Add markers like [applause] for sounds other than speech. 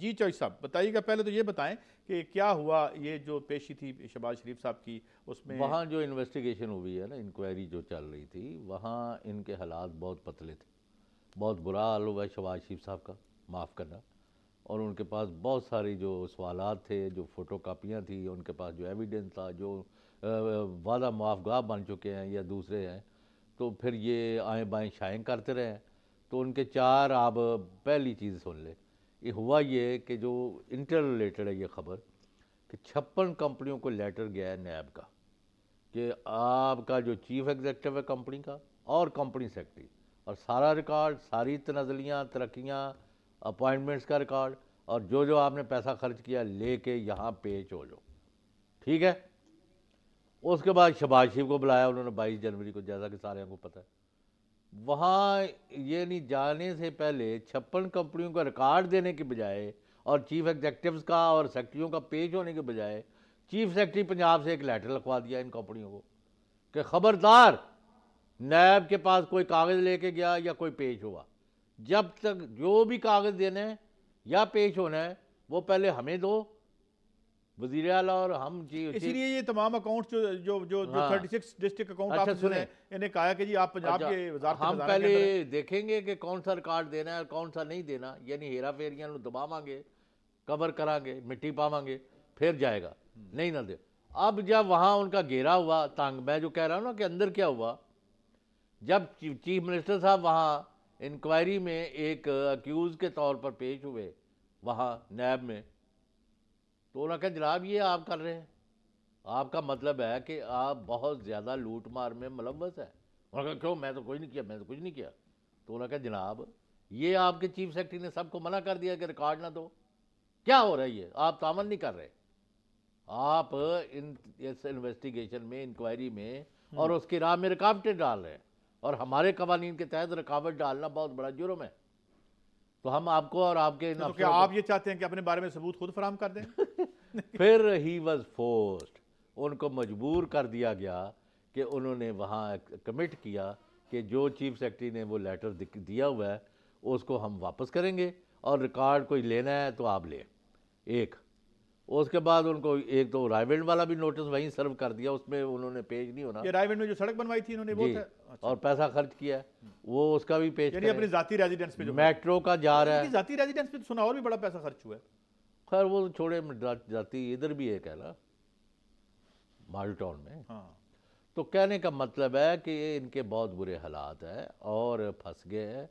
جی چوئی صاحب بتائیے گا پہلے تو یہ بتائیں کہ کیا ہوا یہ جو پیشی تھی شباز شریف صاحب کی اس میں وہاں جو انویسٹیگیشن ہوئی ہے نا انکوائری جو چل رہی تھی وہاں ان کے حالات بہت پتلے تھے بہت برا ہوا ہے شباز شریف صاحب کا معاف کرنا اور ان کے پاس بہت ساری جو سوالات تھے جو فوٹو کاپیاں تھیں ان کے پاس جو ایویڈنس تھا جو وعدہ معاف گاہ بن چکے ہیں یا دوسرے ہیں تو پھر یہ آئیں بائیں شائن کرتے رہے ہیں تو ان کے چار آپ پہلی چیز سن لیں یہ ہوا یہ کہ جو انٹر ریلیٹڈ ہے یہ خبر کہ چھپن کمپنیوں کو لیٹر گیا ہے نیب کا کہ آپ کا جو چیف ایگزیکٹو ہے کمپنی کا اور کمپنی سیکٹری اور سارا ریکارڈ ساری تنزلیاں ترقیاں اپوائنٹمنٹس کا ریکارڈ اور جو جو آپ نے پیسہ خرچ کیا لے کے یہاں پیچ ہو جاؤ ٹھیک ہے اس کے بعد شباز شیف کو بلایا انہوں نے بائیس جنوری کو جیسا کہ سارے ہم کو پتہ ہے وہاں یہ نہیں جانے سے پہلے چھپن کمپنیوں کا ریکارڈ دینے کے بجائے اور چیف ایگزیکٹوز کا اور سیکٹریوں کا پیش ہونے کے بجائے چیف سیکٹری پنجاب سے ایک لیٹر لکھوا دیا ان کمپنیوں کو کہ خبردار نیب کے پاس کوئی کاغذ لے کے گیا یا کوئی پیش ہوا جب تک جو بھی کاغذ دینا ہے یا پیش ہونا ہے وہ پہلے ہمیں دو وزیر اعلیٰ اور ہم جی اس جی- لیے یہ تمام اکاؤنٹ جو جو جو 36 ڈسٹرکٹ اکاؤنٹ آپ نے انہیں کہا کہ جی آپ اچھا، پنجاب کے وزارت ہم پہلے دیکھیں گے کہ کون سا ریکارڈ دینا ہے اور کون سا نہیں دینا یعنی ہیرا فیریاں دبا مانگے کور کران گے مٹی پاواں گے پھر جائے گا نہیں نہ دے اب جب وہاں ان کا گھیرا ہوا تانگ میں جو کہہ رہا ہوں نا کہ اندر کیا ہوا جب چیف منسٹر صاحب وہاں انکوائری میں ایک اکیوز کے طور پر پیش ہوئے وہاں نیب میں تو انہوں نے کہا جناب یہ آپ کر رہے ہیں آپ کا مطلب ہے کہ آپ بہت زیادہ لوٹ مار میں ملوث ہے انہوں نے کہا کیوں میں تو کچھ نہیں کیا میں تو کچھ نہیں کیا تو انہوں نے کہا جناب یہ آپ کے چیف سیکٹری نے سب کو منع کر دیا کہ ریکارڈ نہ دو کیا ہو رہا ہے یہ آپ تعمل نہیں کر رہے آپ اس انویسٹیگیشن میں انکوائری میں اور اس کی راہ میں رکاوٹیں ڈال رہے ہیں اور ہمارے قوانین کے تحت رکاوٹ ڈالنا بہت بڑا جرم ہے تو ہم آپ کو اور آپ کے کو آپ یہ چاہتے ہیں کہ اپنے بارے میں ثبوت خود فراہم کر دیں [laughs] پھر ہی واز فورسٹ ان کو مجبور کر دیا گیا کہ انہوں نے وہاں کمٹ کیا کہ جو چیف سیکٹری نے وہ لیٹر دیا ہوا ہے اس کو ہم واپس کریں گے اور ریکارڈ کوئی لینا ہے تو آپ لیں ایک اس کے بعد ان کو ایک تو رائی ونڈ والا بھی نوٹس وہیں سرو کر دیا اس میں انہوں نے پیج نہیں ہونا یہ رائی ونڈ میں جو سڑک بنوائی تھی انہوں نے جی وہ اچھا۔ اور پیسہ خرچ کیا ہے وہ اس کا بھی پیج یعنی اپنی ذاتی ریزیڈنس پہ جو میٹرو کا جا رہا ہے ذاتی ریزیڈنس پہ سنا اور بھی بڑا پیسہ خرچ ہوا ہے خیر وہ چھوڑے ذاتی ادھر بھی ہے کہنا مال ٹاؤن میں ہاں۔ تو کہنے کا مطلب ہے کہ ان کے بہت برے حالات ہیں اور پھنس گئے ہیں